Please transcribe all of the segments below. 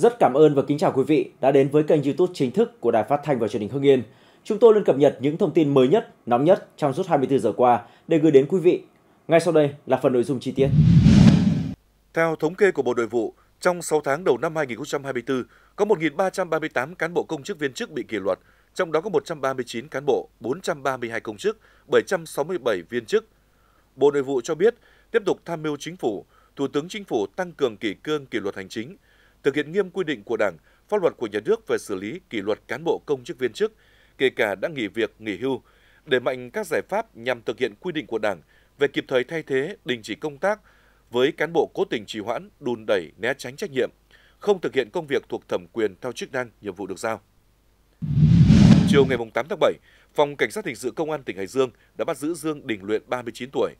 Rất cảm ơn và kính chào quý vị đã đến với kênh YouTube chính thức của Đài Phát thanh và Truyền hình Hưng Yên. Chúng tôi luôn cập nhật những thông tin mới nhất, nóng nhất trong suốt 24 giờ qua để gửi đến quý vị. Ngay sau đây là phần nội dung chi tiết. Theo thống kê của Bộ Nội vụ, trong 6 tháng đầu năm 2024, có 1.338 cán bộ công chức viên chức bị kỷ luật, trong đó có 139 cán bộ, 432 công chức, 767 viên chức. Bộ Nội vụ cho biết, tiếp tục tham mưu chính phủ, Thủ tướng Chính phủ tăng cường kỷ cương kỷ luật hành chính – thực hiện nghiêm quy định của Đảng, pháp luật của nhà nước về xử lý kỷ luật cán bộ công chức viên chức, kể cả đã nghỉ việc, nghỉ hưu, Để mạnh các giải pháp nhằm thực hiện quy định của Đảng về kịp thời thay thế, đình chỉ công tác với cán bộ cố tình trì hoãn, đùn đẩy, né tránh trách nhiệm, không thực hiện công việc thuộc thẩm quyền theo chức năng, nhiệm vụ được giao. Chiều ngày 8 tháng 7, Phòng Cảnh sát Hình sự Công an tỉnh Hải Dương đã bắt giữ Dương Đình Luyện 39 tuổi,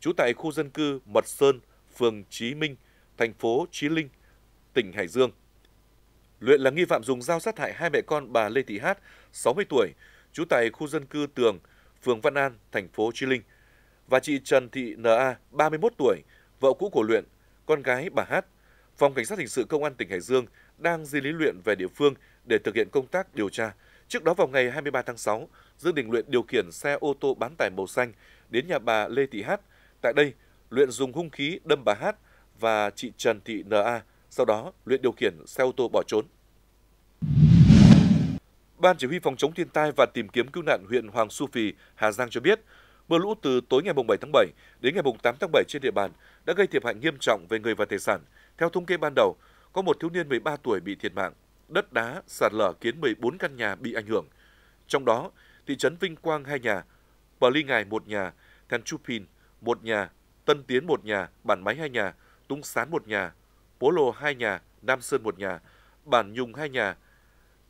trú tại khu dân cư Mật Sơn, phường Chí Minh, thành phố Chí Linh, tỉnh Hải Dương. Luyện là nghi phạm dùng dao sát hại hai mẹ con bà Lê Thị Hát, 60 tuổi, trú tại khu dân cư Tường, phường Văn An, thành phố Chi Linh, và chị Trần Thị N.A., 31 tuổi, vợ cũ của Luyện, con gái bà Hát. Phòng Cảnh sát Hình sự Công an tỉnh Hải Dương đang di lý Luyện về địa phương để thực hiện công tác điều tra. Trước đó vào ngày 23 tháng 6, Dương Đình Luyện điều khiển xe ô tô bán tải màu xanh đến nhà bà Lê Thị Hát. Tại đây, Luyện dùng hung khí đâm bà Hát và chị Trần Thị N.A., sau đó Luyện điều khiển xe ô tô bỏ trốn. Ban Chỉ huy Phòng chống thiên tai và tìm kiếm cứu nạn huyện Hoàng Su Phi, Hà Giang cho biết, mưa lũ từ tối ngày 7 tháng 7 đến ngày 8 tháng 7 trên địa bàn đã gây thiệt hại nghiêm trọng về người và tài sản. Theo thống kê ban đầu, có một thiếu niên 13 tuổi bị thiệt mạng, đất đá sạt lở khiến 14 căn nhà bị ảnh hưởng. Trong đó, thị trấn Vinh Quang hai nhà, Bờ Ly Ngài một nhà, Thàn Chu Pin một nhà, Tân Tiến một nhà, Bản Máy hai nhà, Tung Sán một nhà, Bố Lô hai nhà, Nam Sơn một nhà, Bản Nhung hai nhà,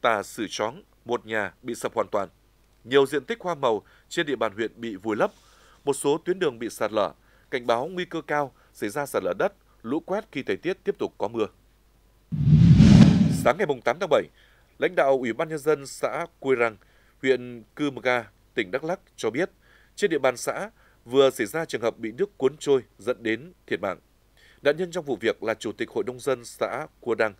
Tà Sử Chóng một nhà bị sập hoàn toàn. Nhiều diện tích hoa màu trên địa bàn huyện bị vùi lấp, một số tuyến đường bị sạt lở, cảnh báo nguy cơ cao xảy ra sạt lở đất, lũ quét khi thời tiết tiếp tục có mưa. Sáng ngày 8 tháng 7, lãnh đạo Ủy ban Nhân dân xã Quy Răng, huyện Cư Mga, tỉnh Đắk Lắc cho biết, trên địa bàn xã vừa xảy ra trường hợp bị nước cuốn trôi dẫn đến thiệt mạng. Nạn nhân trong vụ việc là Chủ tịch Hội nông dân xã Cua Đăng.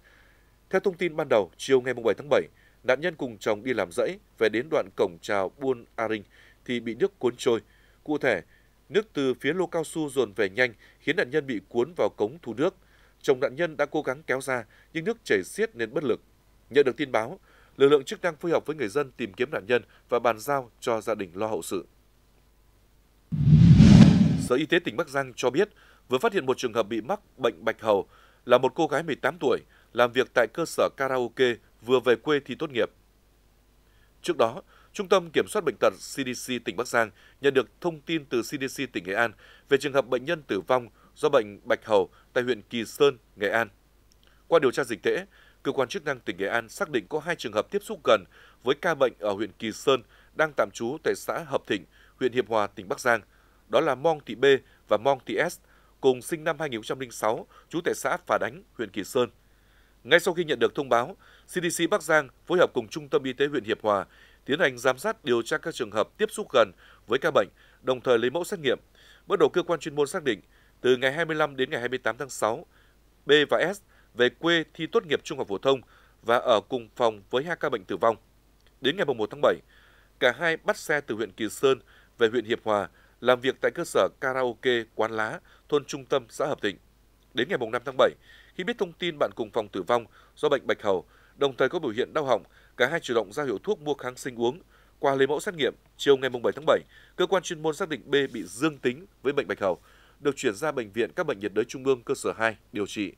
Theo thông tin ban đầu, chiều ngày 7 tháng 7, nạn nhân cùng chồng đi làm rẫy, về đến đoạn cổng chào Buôn A Rinh thì bị nước cuốn trôi. Cụ thể, nước từ phía lô cao su dồn về nhanh khiến nạn nhân bị cuốn vào cống thu nước. Chồng nạn nhân đã cố gắng kéo ra nhưng nước chảy xiết nên bất lực. Nhận được tin báo, lực lượng chức năng phối hợp với người dân tìm kiếm nạn nhân và bàn giao cho gia đình lo hậu sự. Sở Y tế tỉnh Bắc Giang cho biết, vừa phát hiện một trường hợp bị mắc bệnh bạch hầu là một cô gái 18 tuổi làm việc tại cơ sở karaoke vừa về quê thi tốt nghiệp. Trước đó, Trung tâm Kiểm soát Bệnh tật CDC tỉnh Bắc Giang nhận được thông tin từ CDC tỉnh Nghệ An về trường hợp bệnh nhân tử vong do bệnh bạch hầu tại huyện Kỳ Sơn, Nghệ An. Qua điều tra dịch tễ, cơ quan chức năng tỉnh Nghệ An xác định có hai trường hợp tiếp xúc gần với ca bệnh ở huyện Kỳ Sơn đang tạm trú tại xã Hợp Thịnh, huyện Hiệp Hòa, tỉnh Bắc Giang. Đó là Mong Thị B và Mong Thị S cùng sinh năm 2006, trú tại xã Phà Đánh, huyện Kỳ Sơn. Ngay sau khi nhận được thông báo, CDC Bắc Giang phối hợp cùng Trung tâm Y tế huyện Hiệp Hòa tiến hành giám sát điều tra các trường hợp tiếp xúc gần với ca bệnh, đồng thời lấy mẫu xét nghiệm. Bước đầu cơ quan chuyên môn xác định, từ ngày 25 đến ngày 28 tháng 6, B và S về quê thi tốt nghiệp trung học phổ thông và ở cùng phòng với hai ca bệnh tử vong. Đến ngày 1 tháng 7, cả hai bắt xe từ huyện Kỳ Sơn về huyện Hiệp Hòa làm việc tại cơ sở karaoke quán lá thôn Trung Tâm, xã Hợp Thịnh. Đến ngày 5 tháng 7, khi biết thông tin bạn cùng phòng tử vong do bệnh bạch hầu, đồng thời có biểu hiện đau họng, cả hai chủ động ra hiệu thuốc mua kháng sinh uống. Qua lấy mẫu xét nghiệm, chiều ngày 7 tháng 7, cơ quan chuyên môn xác định B bị dương tính với bệnh bạch hầu, được chuyển ra bệnh viện các bệnh nhiệt đới trung ương cơ sở 2 điều trị.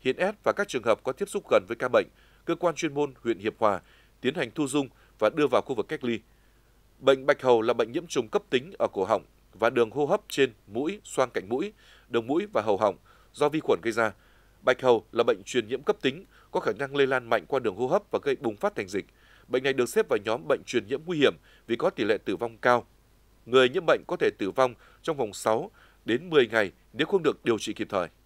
Hiện S và các trường hợp có tiếp xúc gần với ca bệnh, cơ quan chuyên môn huyện Hiệp Hòa tiến hành thu dung và đưa vào khu vực cách ly. Bệnh bạch hầu là bệnh nhiễm trùng cấp tính ở cổ họng, và đường hô hấp trên mũi, xoang cạnh mũi, đường mũi và hầu họng do vi khuẩn gây ra. Bạch hầu là bệnh truyền nhiễm cấp tính, có khả năng lây lan mạnh qua đường hô hấp và gây bùng phát thành dịch. Bệnh này được xếp vào nhóm bệnh truyền nhiễm nguy hiểm vì có tỷ lệ tử vong cao. Người nhiễm bệnh có thể tử vong trong vòng 6 đến 10 ngày nếu không được điều trị kịp thời.